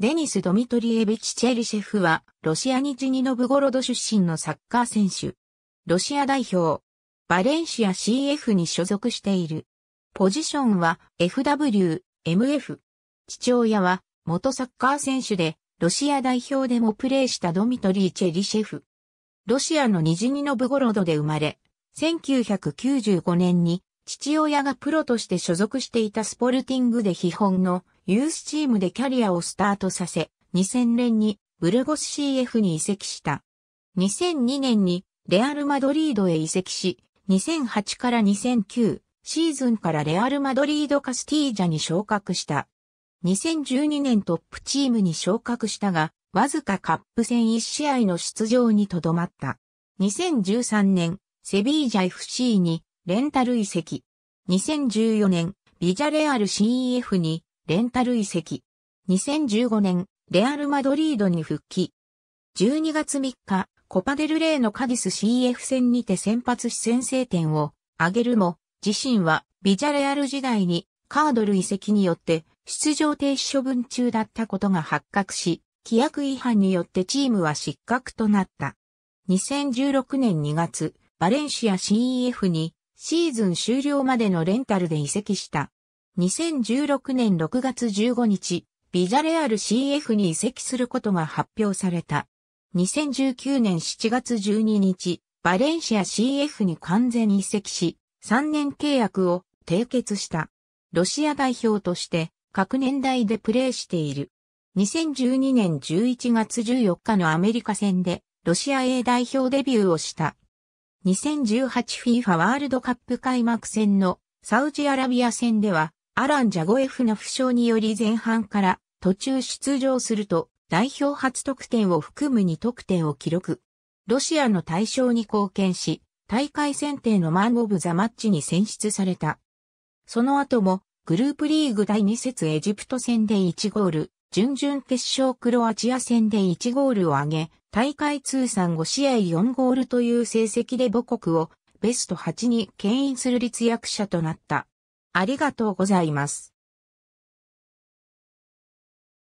デニス・ドミトリエビチ・チェリシェフは、ロシアニジニノブゴロド出身のサッカー選手。ロシア代表。バレンシア CF に所属している。ポジションは FW、MF。父親は元サッカー選手で、ロシア代表でもプレーしたドミトリー・チェリシェフ。ロシアのニジニノブゴロドで生まれ、1995年に父親がプロとして所属していたスポルティングで基本のユースチームでキャリアをスタートさせ、2000年にブルゴス CF に移籍した。2002年にレアル・マドリードへ移籍し、2008から2009シーズンからレアル・マドリード・カスティージャに昇格した。2012年トップチームに昇格したが、わずかカップ戦1試合の出場にとどまった。2013年、セビージャ FC にレンタル移籍。2014年、ビジャレアル CEF にレンタル移籍。2015年、レアル・マドリードに復帰。12月3日、コパデルレーのカディス CF 戦にて先発し先制点を挙げるも、自身はビジャレアル時代にカードル移籍によって出場停止処分中だったことが発覚し、規約違反によってチームは失格となった。2016年2月、バレンシア CEF にシーズン終了までのレンタルで移籍した。2016年6月15日、ビジャレアル CF に移籍することが発表された。2019年7月12日、バレンシア CF に完全移籍し、3年契約を締結した。ロシア代表として各年代でプレーしている。2012年11月14日のアメリカ戦でロシア A 代表デビューをした。2018FIFA ワールドカップ開幕戦のサウジアラビア戦では、アラン・ジャゴエフの負傷により前半から途中出場すると、代表初得点を含む2得点を記録。ロシアの対象に貢献し、大会選定のマン・オブ・ザ・マッチに選出された。その後も、グループリーグ第2節エジプト戦で1ゴール、準々決勝クロアチア戦で1ゴールを挙げ、大会通算5試合4ゴールという成績で母国をベスト8に牽引する立役者となった。ありがとうございます。